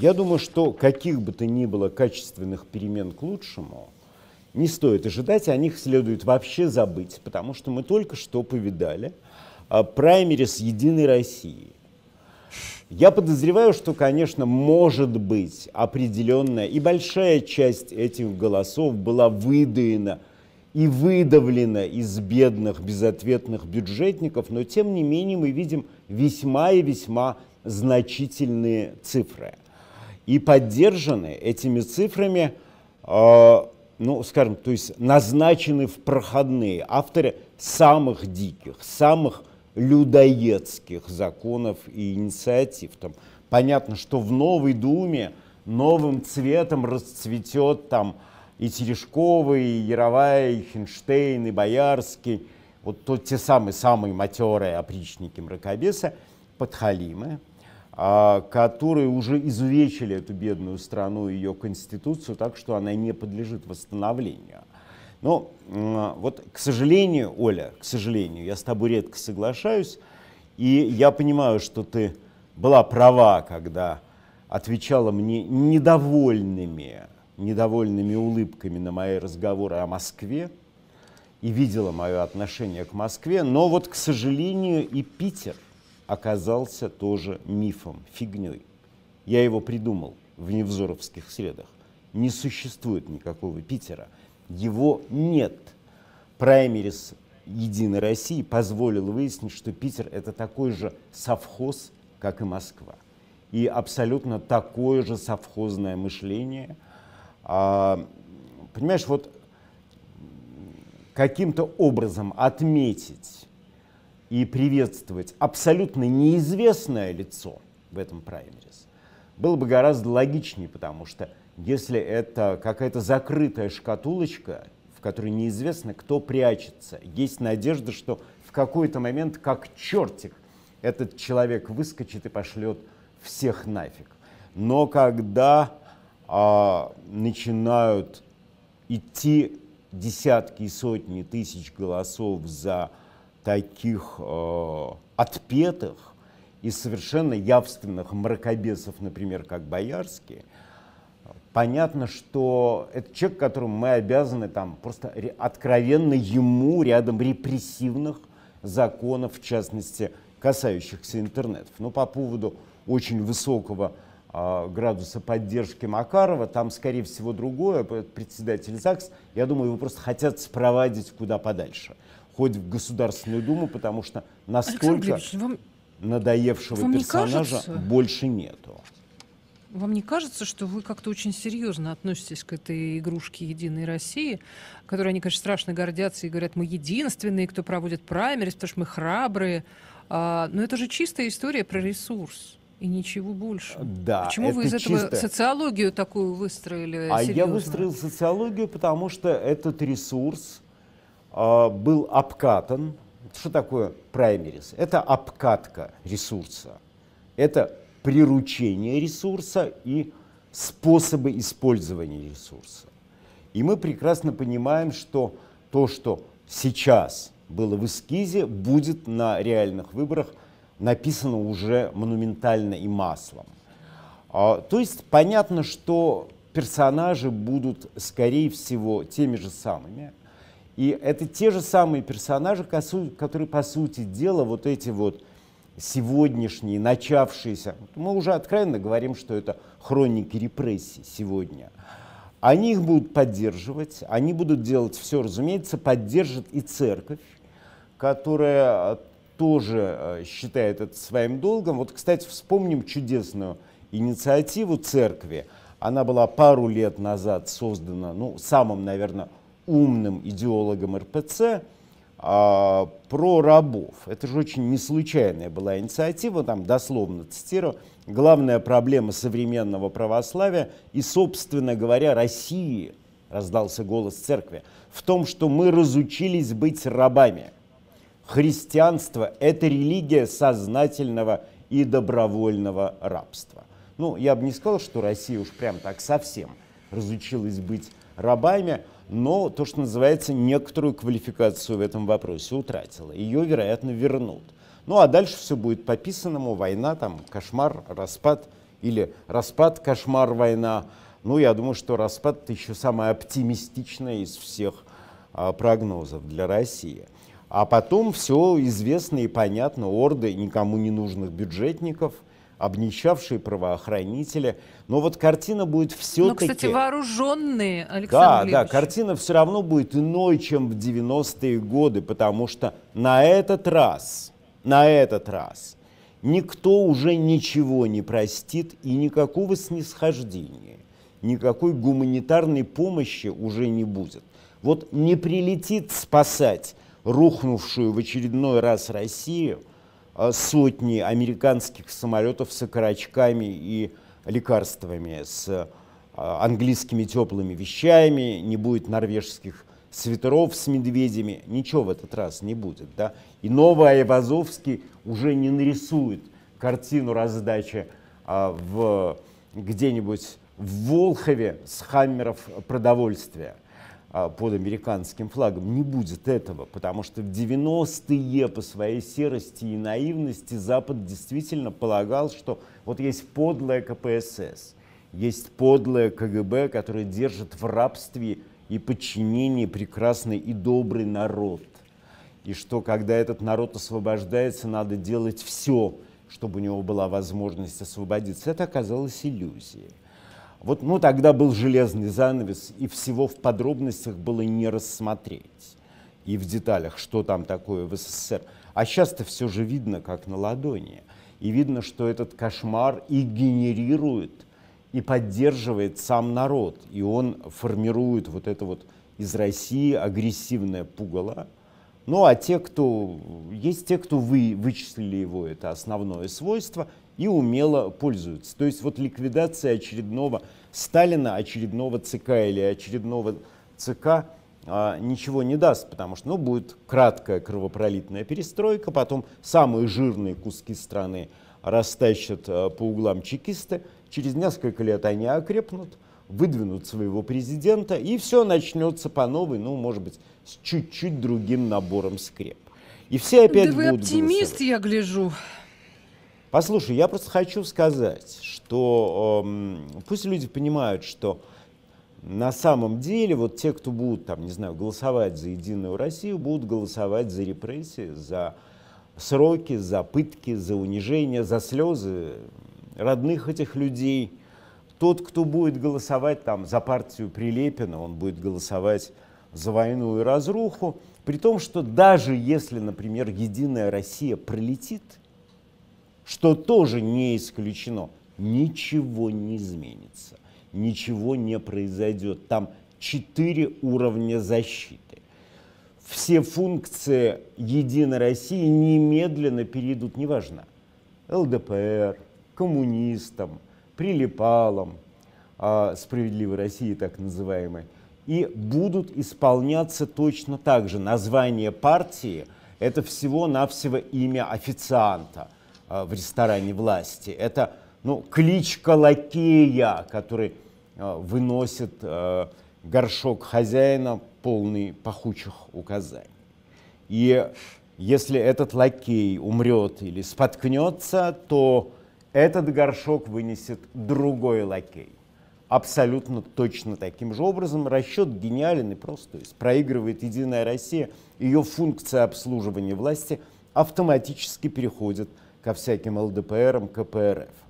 Я думаю, что каких бы то ни было качественных перемен к лучшему не стоит ожидать, о них следует вообще забыть, потому что мы только что повидали а, праймерис «Единой России». Я подозреваю, что, конечно, может быть определенная и большая часть этих голосов была выдаена и выдавлена из бедных, безответных бюджетников, но тем не менее мы видим весьма и весьма значительные цифры – и поддержаны этими цифрами, э, ну, скажем, то есть назначены в проходные авторы самых диких, самых людоедских законов и инициатив. Там, понятно, что в Новой Думе новым цветом расцветет там и Терешковый, и Яровая, и Хинштейн, и Боярский, вот тот, те самые, самые матерые опричники мракобеса, подхалимы, а, которые уже извечили эту бедную страну и ее конституцию так, что она не подлежит восстановлению. Но вот, к сожалению, Оля, к сожалению, я с тобой редко соглашаюсь, и я понимаю, что ты была права, когда отвечала мне недовольными, недовольными улыбками на мои разговоры о Москве и видела мое отношение к Москве, но вот, к сожалению, и Питер – оказался тоже мифом, фигней. Я его придумал в невзоровских средах. Не существует никакого Питера. Его нет. Праймерис Единой России позволил выяснить, что Питер – это такой же совхоз, как и Москва. И абсолютно такое же совхозное мышление. А, понимаешь, вот каким-то образом отметить и приветствовать абсолютно неизвестное лицо в этом праймерис, было бы гораздо логичнее, потому что если это какая-то закрытая шкатулочка, в которой неизвестно, кто прячется, есть надежда, что в какой-то момент, как чертик, этот человек выскочит и пошлет всех нафиг. Но когда а, начинают идти десятки и сотни тысяч голосов за таких э, отпетых и совершенно явственных мракобесов, например, как Боярский, понятно, что это человек, которому мы обязаны там просто откровенно ему рядом репрессивных законов, в частности, касающихся интернетов. Но по поводу очень высокого а, градуса поддержки Макарова, там, скорее всего, другое, председатель ЗАГС, я думаю, его просто хотят спровадить куда подальше хоть в Государственную Думу, потому что настолько ну вам, надоевшего вам персонажа кажется, больше нету. Вам не кажется, что вы как-то очень серьезно относитесь к этой игрушке «Единой России», которой они, конечно, страшно гордятся и говорят, мы единственные, кто проводит праймерис, потому что мы храбрые. А, но это же чистая история про ресурс и ничего больше. Да, Почему это вы из этого чисто... социологию такую выстроили? А серьезно? я выстроил социологию, потому что этот ресурс а, был обкатан. Что такое праймерис? Это обкатка ресурса. Это приручение ресурса и способы использования ресурса. И мы прекрасно понимаем, что то, что сейчас было в эскизе, будет на реальных выборах написано уже монументально и маслом. А, то есть понятно, что персонажи будут, скорее всего, теми же самыми – и это те же самые персонажи, которые, по сути дела, вот эти вот сегодняшние, начавшиеся, мы уже откровенно говорим, что это хроники репрессий сегодня, они их будут поддерживать, они будут делать все, разумеется, поддержит и церковь, которая э, тоже э, считает это своим долгом. Вот, кстати, вспомним чудесную инициативу церкви. Она была пару лет назад создана, ну, самым, наверное, умным идеологом РПЦ а, про рабов. Это же очень неслучайная была инициатива, там дословно цитирую, главная проблема современного православия и, собственно говоря, России, раздался голос церкви, в том, что мы разучились быть рабами. Христианство – это религия сознательного и добровольного рабства. Ну, я бы не сказал, что Россия уж прям так совсем разучилась быть рабами, но то, что называется, некоторую квалификацию в этом вопросе утратила. Ее, вероятно, вернут. Ну а дальше все будет по-писанному, война, там, кошмар, распад или распад, кошмар, война. Ну, я думаю, что распад – это еще самое оптимистичное из всех а, прогнозов для России. А потом все известно и понятно, орды никому не нужных бюджетников, обнищавшие правоохранители. Но вот картина будет все-таки... Ну, кстати, вооруженные, Александр Да, да, картина все равно будет иной, чем в 90-е годы, потому что на этот раз, на этот раз никто уже ничего не простит и никакого снисхождения, никакой гуманитарной помощи уже не будет. Вот не прилетит спасать рухнувшую в очередной раз Россию – Э, сотни американских самолетов с окорочками и лекарствами, с э, английскими теплыми вещами, не будет норвежских свитеров с медведями, ничего в этот раз не будет. Да? И новый Айвазовский уже не нарисует картину раздачи а, в, где-нибудь в Волхове с хаммеров продовольствия. А, под американским флагом. Не будет этого, потому что в 90-е по своей серости и наивности Запад действительно полагал, что вот есть подлая КПСС, есть подлая КГБ, которая держит в рабстве и подчинении прекрасный и добрый народ. И что, когда этот народ освобождается, надо делать все, чтобы у него была возможность освободиться. Это оказалось иллюзией. Вот, ну, тогда был железный занавес, и всего в подробностях было не рассмотреть. И в деталях, что там такое в СССР. А сейчас-то все же видно, как на ладони. И видно, что этот кошмар и генерирует, и поддерживает сам народ. И он формирует вот это вот из России агрессивное пугало. Ну а те, кто есть те, кто вы, вычислили его, это основное свойство, и умело пользуются. То есть вот ликвидация очередного Сталина, очередного ЦК или очередного ЦК а, ничего не даст, потому что ну, будет краткая кровопролитная перестройка, потом самые жирные куски страны растащат а, по углам чекисты, через несколько лет они окрепнут, выдвинут своего президента, и все начнется по новой, ну, может быть, с чуть-чуть другим набором скреп. И все опять да будут вы оптимист, голосовать. я гляжу. Послушай, я просто хочу сказать, что э, пусть люди понимают, что на самом деле вот те, кто будут там, не знаю, голосовать за Единую Россию, будут голосовать за репрессии, за сроки, за пытки, за унижение, за слезы родных этих людей. Тот, кто будет голосовать там за партию Прилепина, он будет голосовать за войну и разруху. При том, что даже если, например, Единая Россия пролетит – что тоже не исключено, ничего не изменится, ничего не произойдет. Там четыре уровня защиты. Все функции Единой России немедленно перейдут, неважно, ЛДПР, коммунистам, прилипалам, а, справедливой России так называемой, и будут исполняться точно так же. Название партии – это всего-навсего имя официанта – а, в ресторане власти. Это ну, кличка лакея, который а, выносит а, горшок хозяина, полный пахучих указаний. И если этот лакей умрет или споткнется, то этот горшок вынесет другой лакей. Абсолютно точно таким же образом расчет гениален и прост. То есть проигрывает «Единая Россия», ее функция обслуживания власти автоматически переходит в ко всяким ЛДПРам, КПРФ.